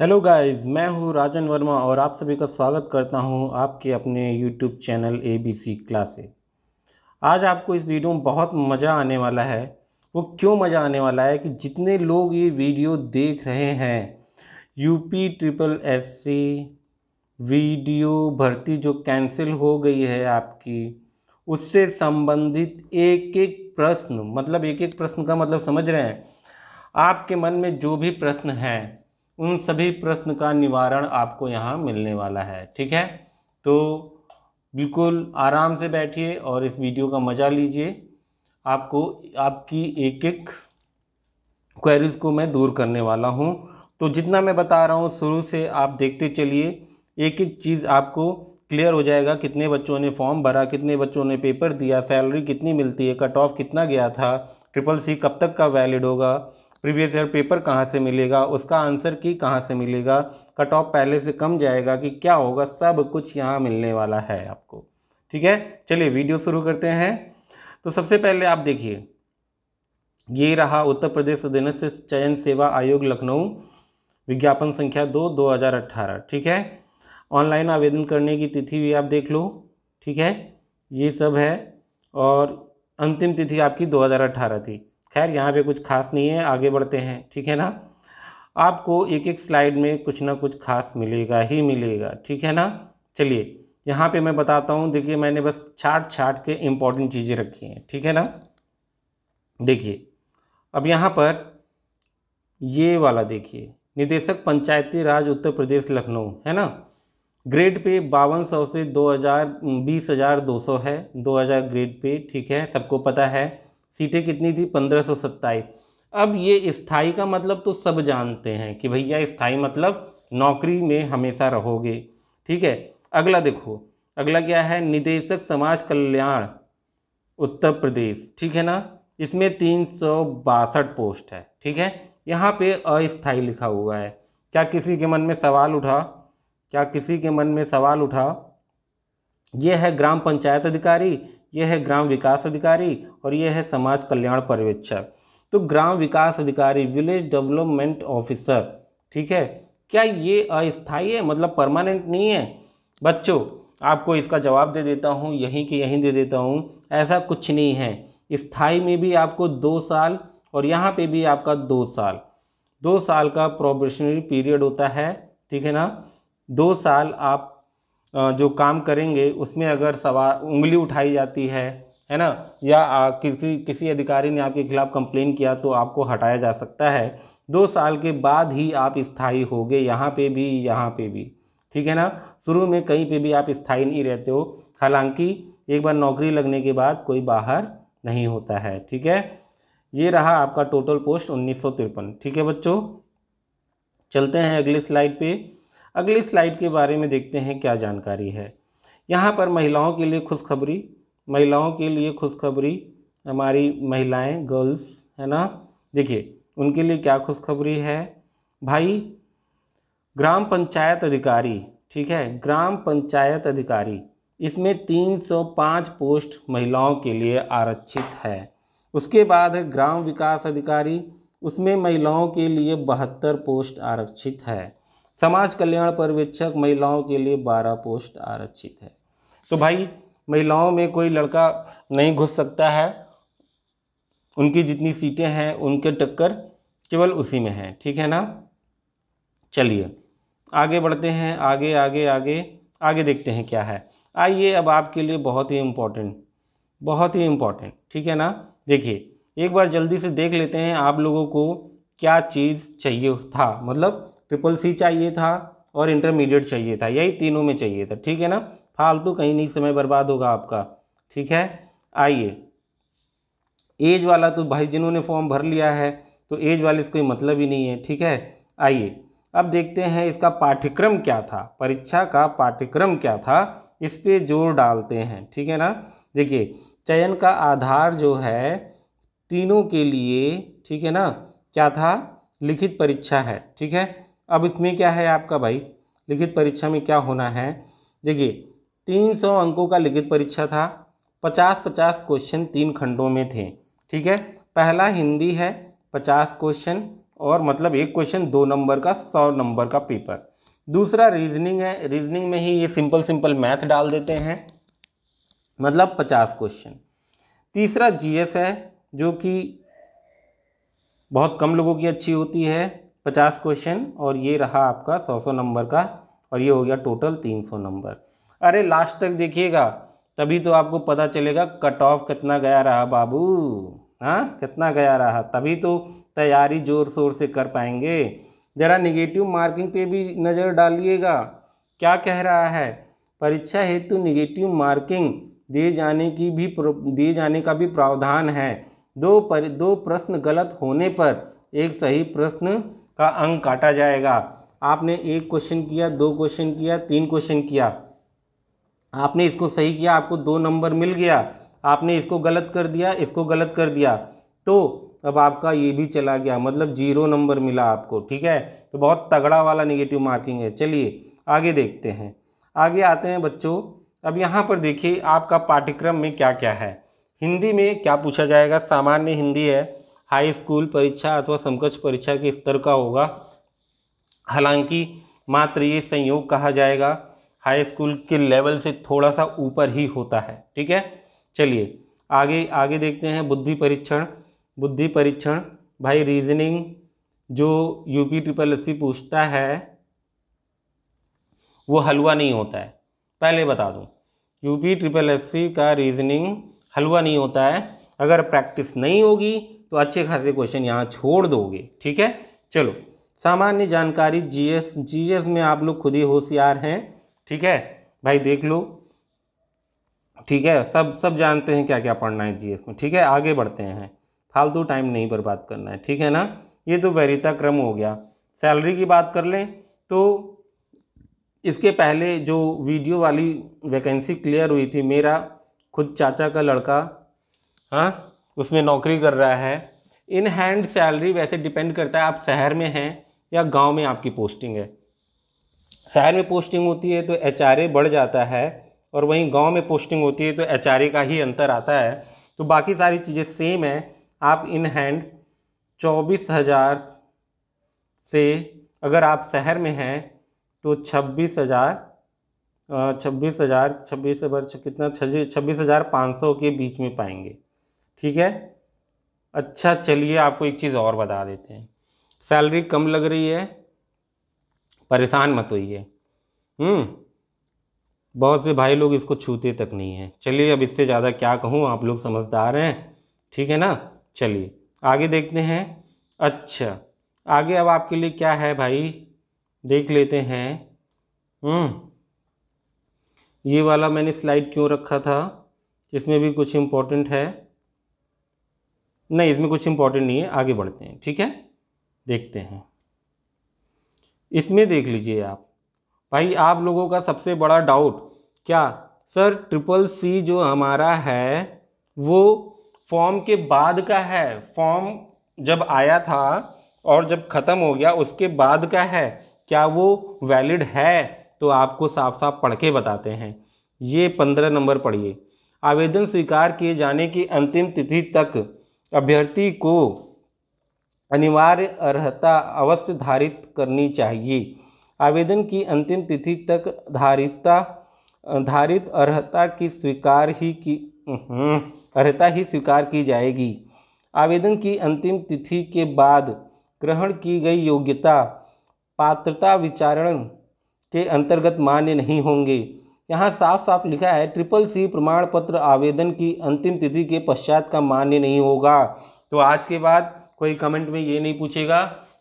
Hello guys मैं हूं राजन वर्मा और आप सभी का स्वागत करता हूं आपके अपने YouTube channel A B C आज आपको इस वीडियो में बहुत मज़ा आने वाला है वो क्यों मज़ा आने वाला है कि जितने लोग ये वीडियो देख रहे हैं UP triple S C video भर्ती जो कैंसिल हो गई है आपकी उससे संबंधित एक एक प्रश्न मतलब एक एक प्रश्न का मतलब समझ रहे हैं आपके मन में जो भी प्रश्न हैं उन सभी प्रश्न का निवारण आपको यहाँ मिलने वाला है ठीक है तो बिल्कुल आराम से बैठिए और इस वीडियो का मज़ा लीजिए आपको आपकी एक एक क्वेरीज़ को मैं दूर करने वाला हूँ तो जितना मैं बता रहा हूँ शुरू से आप देखते चलिए एक एक चीज़ आपको क्लियर हो जाएगा कितने बच्चों ने फॉर्म भरा कितने बच्चों ने पेपर दिया सैलरी कितनी मिलती है कट ऑफ कितना गया था ट्रिपल सी कब तक का वैलिड होगा प्रीवियस ईयर पेपर कहाँ से मिलेगा उसका आंसर की कहाँ से मिलेगा कट ऑफ पहले से कम जाएगा कि क्या होगा सब कुछ यहाँ मिलने वाला है आपको ठीक है चलिए वीडियो शुरू करते हैं तो सबसे पहले आप देखिए ये रहा उत्तर प्रदेश अधीनस्थ चयन सेवा आयोग लखनऊ विज्ञापन संख्या दो दो हज़ार अट्ठारह ठीक है ऑनलाइन आवेदन करने की तिथि भी आप देख लो ठीक है ये सब है और अंतिम तिथि आपकी 2018 थी खैर यहाँ पे कुछ खास नहीं है आगे बढ़ते हैं ठीक है ना आपको एक एक स्लाइड में कुछ ना कुछ खास मिलेगा ही मिलेगा ठीक है ना चलिए यहाँ पे मैं बताता हूँ देखिए मैंने बस छाट छाट के इम्पॉर्टेंट चीज़ें रखी हैं ठीक है ना देखिए अब यहाँ पर ये वाला देखिए निदेशक पंचायती राज उत्तर प्रदेश लखनऊ है ना ग्रेड पे बावन सौ से दो हज़ार बीस हज़ार दो सौ है दो हज़ार ग्रेड पे ठीक है सबको पता है सीटें कितनी थी पंद्रह सौ सत्ताईस अब ये स्थाई का मतलब तो सब जानते हैं कि भैया स्थाई मतलब नौकरी में हमेशा रहोगे ठीक है अगला देखो अगला क्या है निदेशक समाज कल्याण उत्तर प्रदेश ठीक है ना इसमें तीन सौ बासठ पोस्ट है ठीक है यहाँ पे अस्थाई लिखा हुआ है क्या किसी के मन में सवाल उठा क्या किसी के मन में सवाल उठा यह है ग्राम पंचायत अधिकारी यह है ग्राम विकास अधिकारी और यह है समाज कल्याण पर्यवेक्षक तो ग्राम विकास अधिकारी विलेज डेवलपमेंट ऑफिसर ठीक है क्या ये अस्थाई है मतलब परमानेंट नहीं है बच्चों आपको इसका जवाब दे देता हूँ यहीं के यहीं दे देता हूँ ऐसा कुछ नहीं है स्थाई में भी आपको दो साल और यहाँ पे भी आपका दो साल दो साल का प्रोबेशनरी पीरियड होता है ठीक है ना दो साल आप जो काम करेंगे उसमें अगर सवा उंगली उठाई जाती है है ना या आ, किसी किसी अधिकारी ने आपके खिलाफ कंप्लेन किया तो आपको हटाया जा सकता है दो साल के बाद ही आप स्थायी हो गए यहाँ पे भी यहाँ पे भी ठीक है ना शुरू में कहीं पे भी आप स्थायी नहीं रहते हो हालांकि एक बार नौकरी लगने के बाद कोई बाहर नहीं होता है ठीक है ये रहा आपका टोटल पोस्ट उन्नीस ठीक है बच्चों चलते हैं अगली स्लाइड पर अगली स्लाइड के बारे में देखते हैं क्या जानकारी है यहाँ पर महिलाओं के लिए खुशखबरी महिलाओं के लिए खुशखबरी हमारी महिलाएं गर्ल्स है ना देखिए उनके लिए क्या खुशखबरी है भाई ग्राम पंचायत अधिकारी ठीक है ग्राम पंचायत अधिकारी इसमें 305 पोस्ट महिलाओं के लिए आरक्षित है उसके बाद ग्राम विकास अधिकारी उसमें महिलाओं के लिए बहत्तर पोस्ट आरक्षित है समाज कल्याण पर्यवेक्षक महिलाओं के लिए बारह पोस्ट आरक्षित है तो भाई महिलाओं में कोई लड़का नहीं घुस सकता है उनकी जितनी सीटें हैं उनके टक्कर केवल उसी में है ठीक है ना चलिए आगे बढ़ते हैं आगे आगे आगे आगे देखते हैं क्या है आइए अब आपके लिए बहुत ही इम्पोर्टेंट बहुत ही इम्पोर्टेंट ठीक है ना देखिए एक बार जल्दी से देख लेते हैं आप लोगों को क्या चीज़ चाहिए था मतलब ट्रिपल सी चाहिए था और इंटरमीडिएट चाहिए था यही तीनों में चाहिए था ठीक है ना फालतू कहीं नहीं समय बर्बाद होगा आपका ठीक है आइए एज वाला तो भाई जिन्होंने फॉर्म भर लिया है तो एज वाले से कोई मतलब ही नहीं है ठीक है आइए अब देखते हैं इसका पाठ्यक्रम क्या था परीक्षा का पाठ्यक्रम क्या था इस पर जोर डालते हैं ठीक है ना देखिए चयन का आधार जो है तीनों के लिए ठीक है ना क्या था लिखित परीक्षा है ठीक है अब इसमें क्या है आपका भाई लिखित परीक्षा में क्या होना है देखिए तीन सौ अंकों का लिखित परीक्षा था पचास पचास क्वेश्चन तीन खंडों में थे ठीक है पहला हिंदी है पचास क्वेश्चन और मतलब एक क्वेश्चन दो नंबर का सौ नंबर का पेपर दूसरा रीजनिंग है रीजनिंग में ही ये सिंपल सिंपल मैथ डाल देते हैं मतलब पचास क्वेश्चन तीसरा जीएस है जो कि बहुत कम लोगों की अच्छी होती है पचास क्वेश्चन और ये रहा आपका सौ सौ नंबर का और ये हो गया टोटल तीन सौ नंबर अरे लास्ट तक देखिएगा तभी तो आपको पता चलेगा कट ऑफ कितना गया रहा बाबू हाँ कितना गया रहा तभी तो तैयारी ज़ोर शोर से कर पाएंगे ज़रा निगेटिव मार्किंग पे भी नज़र डालिएगा क्या कह रहा है परीक्षा हेतु निगेटिव मार्किंग दिए जाने की भी दिए जाने का भी प्रावधान है दो पर दो प्रश्न गलत होने पर एक सही प्रश्न का अंक काटा जाएगा आपने एक क्वेश्चन किया दो क्वेश्चन किया तीन क्वेश्चन किया आपने इसको सही किया आपको दो नंबर मिल गया आपने इसको गलत कर दिया इसको गलत कर दिया तो अब आपका ये भी चला गया मतलब जीरो नंबर मिला आपको ठीक है तो बहुत तगड़ा वाला नेगेटिव मार्किंग है चलिए आगे देखते हैं आगे आते हैं बच्चों अब यहाँ पर देखिए आपका पाठ्यक्रम में क्या क्या है हिंदी में क्या पूछा जाएगा सामान्य हिंदी है हाई स्कूल परीक्षा अथवा समकक्ष परीक्षा के स्तर का होगा हालांकि मात्र ये संयोग कहा जाएगा हाई स्कूल के लेवल से थोड़ा सा ऊपर ही होता है ठीक है चलिए आगे आगे देखते हैं बुद्धि परीक्षण बुद्धि परीक्षण भाई रीजनिंग जो यूपी ट्रिपल एस पूछता है वो हलवा नहीं होता है पहले बता दूं यूपी ट्रिपल एस का रीजनिंग हलवा नहीं होता है अगर प्रैक्टिस नहीं होगी तो अच्छे खासे क्वेश्चन यहाँ छोड़ दोगे ठीक है चलो सामान्य जानकारी जीएस जीएस में आप लोग खुद ही होशियार हैं ठीक है भाई देख लो ठीक है सब सब जानते हैं क्या क्या पढ़ना है जीएस में ठीक है आगे बढ़ते हैं फालतू टाइम नहीं बर्बाद करना है ठीक है ना ये तो वैरिता क्रम हो गया सैलरी की बात कर लें तो इसके पहले जो वीडियो वाली वैकेंसी क्लियर हुई थी मेरा खुद चाचा का लड़का हाँ उसमें नौकरी कर रहा है इन हैंड सैलरी वैसे डिपेंड करता है आप शहर में हैं या गांव में आपकी पोस्टिंग है शहर में पोस्टिंग होती है तो एच बढ़ जाता है और वहीं गांव में पोस्टिंग होती है तो एच का ही अंतर आता है तो बाकी सारी चीज़ें सेम है आप इन हैंड चौबीस हज़ार से अगर आप शहर में हैं तो छब्बीस हज़ार छब्बीस हज़ार छब्बीस कितना छब्बीस हज़ार पाँच सौ के बीच में पाएंगे ठीक है अच्छा चलिए आपको एक चीज़ और बता देते हैं सैलरी कम लग रही है परेशान मत होइए हम्म, बहुत से भाई लोग इसको छूते तक नहीं हैं चलिए अब इससे ज़्यादा क्या कहूँ आप लोग समझदार हैं ठीक है ना चलिए आगे देखते हैं अच्छा आगे अब आपके लिए क्या है भाई देख लेते हैं हम्म, ये वाला मैंने स्लाइड क्यों रखा था इसमें भी कुछ इम्पोर्टेंट है नहीं इसमें कुछ इम्पोर्टेंट नहीं है आगे बढ़ते हैं ठीक है देखते हैं इसमें देख लीजिए आप भाई आप लोगों का सबसे बड़ा डाउट क्या सर ट्रिपल सी जो हमारा है वो फॉर्म के बाद का है फॉर्म जब आया था और जब ख़त्म हो गया उसके बाद का है क्या वो वैलिड है तो आपको साफ साफ पढ़ के बताते हैं ये पंद्रह नंबर पढ़िए आवेदन स्वीकार किए जाने की अंतिम तिथि तक अभ्यर्थी को अनिवार्य अर्हता अवश्य धारित करनी चाहिए आवेदन की अंतिम तिथि तक धारिता धारित अर्हता की स्वीकार ही की अर्हता ही स्वीकार की जाएगी आवेदन की अंतिम तिथि के बाद ग्रहण की गई योग्यता पात्रता विचारण के अंतर्गत मान्य नहीं होंगे यहाँ साफ साफ लिखा है ट्रिपल सी प्रमाण पत्र आवेदन की अंतिम तिथि के पश्चात का मान्य नहीं होगा तो आज के बाद कोई कमेंट में ये नहीं पूछेगा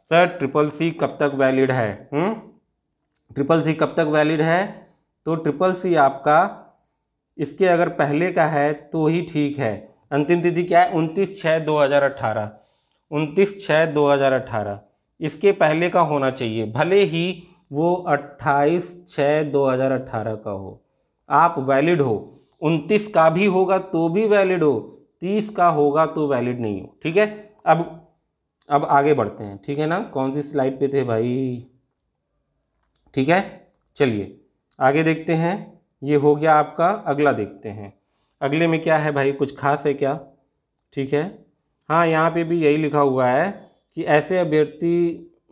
सर ट्रिपल सी कब तक वैलिड है हुँ? हम्म? ट्रिपल सी कब तक वैलिड है तो ट्रिपल सी आपका इसके अगर पहले का है तो ही ठीक है अंतिम तिथि क्या है उनतीस छः दो हज़ार अट्ठारह उनतीस छः दो हज़ार अट्ठारह इसके पहले का होना चाहिए भले ही वो 28 छः 2018 का हो आप वैलिड हो 29 का भी होगा तो भी वैलिड हो 30 का होगा तो वैलिड नहीं हो ठीक है अब अब आगे बढ़ते हैं ठीक है ना कौन सी स्लाइड पे थे भाई ठीक है चलिए आगे देखते हैं ये हो गया आपका अगला देखते हैं अगले में क्या है भाई कुछ खास है क्या ठीक है हाँ यहाँ पे भी यही लिखा हुआ है कि ऐसे अभ्यर्थी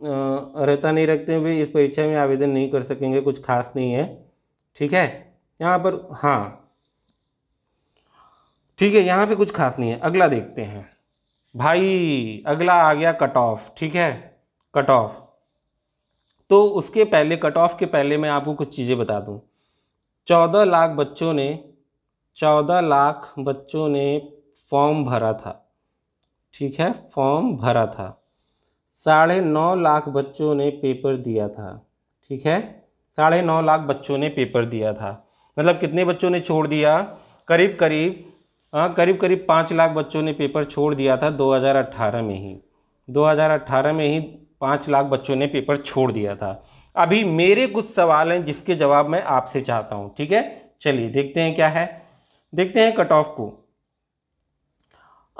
अर्ता नहीं रखते हुए इस परीक्षा में आवेदन नहीं कर सकेंगे कुछ खास नहीं है ठीक है यहाँ पर हाँ ठीक है यहाँ पे कुछ खास नहीं है अगला देखते हैं भाई अगला आ गया कट ऑफ ठीक है कट ऑफ तो उसके पहले कट ऑफ के पहले मैं आपको कुछ चीज़ें बता दूँ चौदह लाख बच्चों ने चौदह लाख बच्चों ने फॉर्म भरा था ठीक है फॉर्म भरा था साढ़े नौ लाख बच्चों ने पेपर दिया था ठीक है साढ़े नौ लाख बच्चों ने पेपर दिया था मतलब कितने बच्चों ने छोड़ दिया करीब करीब हाँ करीब करीब पाँच लाख बच्चों ने पेपर छोड़ दिया था 2018 में ही 2018 में ही पाँच लाख बच्चों ने पेपर छोड़ दिया था अभी मेरे कुछ सवाल हैं जिसके जवाब मैं आपसे चाहता हूँ ठीक है चलिए देखते हैं क्या है देखते हैं कट ऑफ को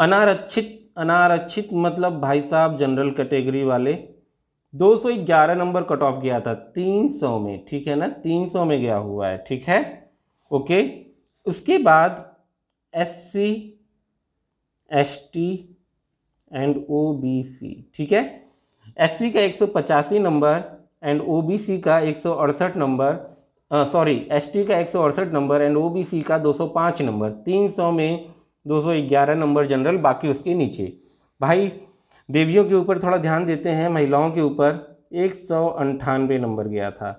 अनारक्षित अनारक्षित मतलब भाई साहब जनरल कैटेगरी वाले 211 नंबर कट ऑफ गया था 300 में ठीक है ना 300 में गया हुआ है ठीक है ओके उसके बाद एससी, एसटी एंड ओबीसी ठीक है एससी का एक नंबर एंड ओबीसी का एक नंबर सॉरी एसटी का एक नंबर एंड ओबीसी का 205 नंबर 300 में 211 नंबर जनरल बाकी उसके नीचे भाई देवियों के ऊपर थोड़ा ध्यान देते हैं महिलाओं के ऊपर एक नंबर गया था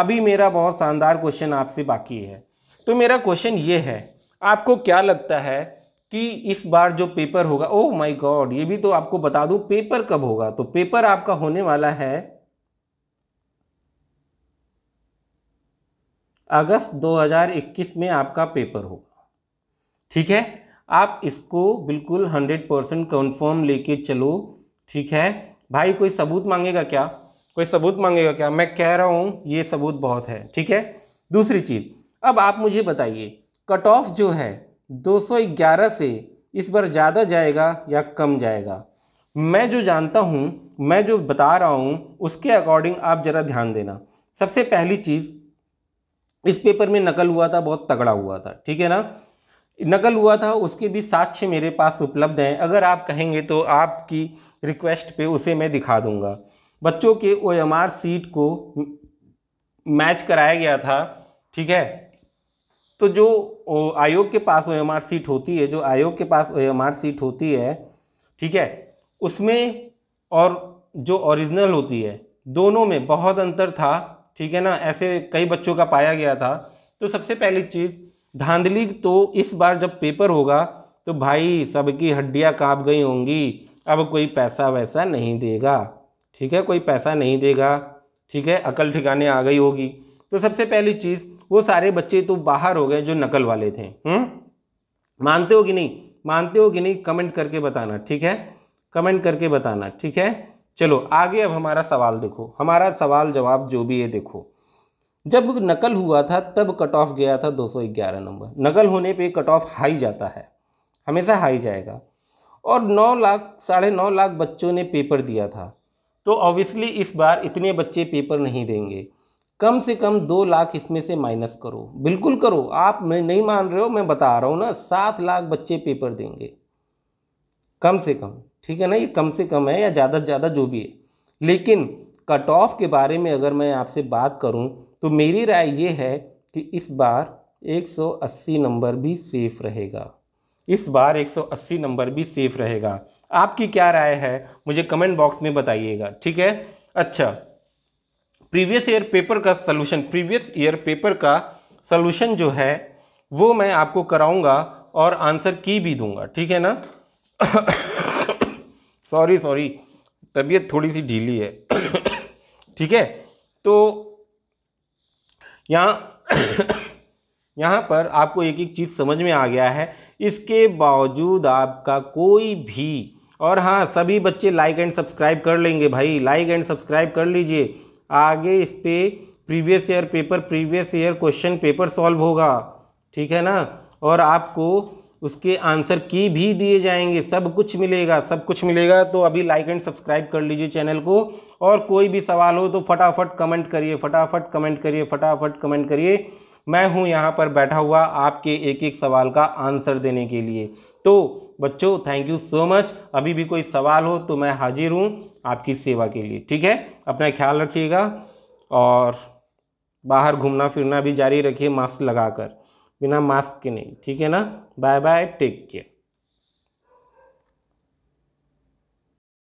अभी मेरा बहुत शानदार क्वेश्चन आपसे बाकी है तो मेरा क्वेश्चन ये है आपको क्या लगता है कि इस बार जो पेपर होगा ओ माय गॉड ये भी तो आपको बता दूं पेपर कब होगा तो पेपर आपका होने वाला है अगस्त 2021 में आपका पेपर होगा ठीक है आप इसको बिल्कुल हंड्रेड परसेंट कन्फर्म लेके चलो ठीक है भाई कोई सबूत मांगेगा क्या कोई सबूत मांगेगा क्या मैं कह रहा हूँ ये सबूत बहुत है ठीक है दूसरी चीज़ अब आप मुझे बताइए कट ऑफ जो है 211 से इस बार ज़्यादा जाएगा या कम जाएगा मैं जो जानता हूँ मैं जो बता रहा हूँ उसके अकॉर्डिंग आप ज़रा ध्यान देना सबसे पहली चीज़ इस पेपर में नकल हुआ था बहुत तगड़ा हुआ था ठीक है ना नकल हुआ था उसके भी साक्ष्य मेरे पास उपलब्ध हैं अगर आप कहेंगे तो आपकी रिक्वेस्ट पे उसे मैं दिखा दूंगा बच्चों के ओ एम आर सीट को मैच कराया गया था ठीक है तो जो आयोग के पास ओ एम आर सीट होती है जो आयोग के पास ओ एम आर सीट होती है ठीक है उसमें और जो ओरिजिनल होती है दोनों में बहुत अंतर था ठीक है ना ऐसे कई बच्चों का पाया गया था तो सबसे पहली चीज़ धांधली तो इस बार जब पेपर होगा तो भाई सबकी हड्डियां काँप गई होंगी अब कोई पैसा वैसा नहीं देगा ठीक है कोई पैसा नहीं देगा ठीक है अकल ठिकाने आ गई होगी तो सबसे पहली चीज़ वो सारे बच्चे तो बाहर हो गए जो नकल वाले थे हुँ? हम्म? मानते हो कि नहीं मानते हो कि नहीं कमेंट करके बताना ठीक है कमेंट करके बताना ठीक है चलो आगे अब हमारा सवाल देखो हमारा सवाल जवाब जो भी है देखो जब नकल हुआ था तब कट ऑफ गया था 211 नंबर नकल होने पे कट ऑफ हाई जाता है हमेशा हाई जाएगा और 9 लाख साढ़े नौ लाख बच्चों ने पेपर दिया था तो ऑब्वियसली इस बार इतने बच्चे पेपर नहीं देंगे कम से कम दो लाख इसमें से माइनस करो बिल्कुल करो आप मैं नहीं मान रहे हो मैं बता रहा हूँ ना सात लाख बच्चे पेपर देंगे कम से कम ठीक है ना ये कम से कम है या ज़्यादा से ज़्यादा जो भी है लेकिन कट ऑफ के बारे में अगर मैं आपसे बात करूं तो मेरी राय ये है कि इस बार 180 नंबर भी सेफ रहेगा इस बार 180 नंबर भी सेफ रहेगा आपकी क्या राय है मुझे कमेंट बॉक्स में बताइएगा ठीक है अच्छा प्रीवियस ईयर पेपर का सोलूशन प्रीवियस ईयर पेपर का सोलूशन जो है वो मैं आपको कराऊंगा और आंसर की भी दूंगा ठीक है ना सॉरी सॉरी तबीयत थोड़ी सी ढीली है ठीक है तो यहाँ यहाँ पर आपको एक एक चीज़ समझ में आ गया है इसके बावजूद आपका कोई भी और हाँ सभी बच्चे लाइक एंड सब्सक्राइब कर लेंगे भाई लाइक एंड सब्सक्राइब कर लीजिए आगे इस पर previous year paper previous year question paper solve होगा ठीक है ना और आपको उसके आंसर की भी दिए जाएंगे सब कुछ मिलेगा सब कुछ मिलेगा तो अभी लाइक एंड सब्सक्राइब कर लीजिए चैनल को और कोई भी सवाल हो तो फटाफट कमेंट करिए फटाफट कमेंट करिए फटाफट कमेंट करिए मैं हूँ यहाँ पर बैठा हुआ आपके एक एक सवाल का आंसर देने के लिए तो बच्चों थैंक यू सो मच अभी भी कोई सवाल हो तो मैं हाजिर हूँ आपकी सेवा के लिए ठीक है अपना ख्याल रखिएगा और बाहर घूमना फिरना भी जारी रखिए मास्क लगाकर बिना मास्क के नहीं ठीक है ना बाय बाय टेक केयर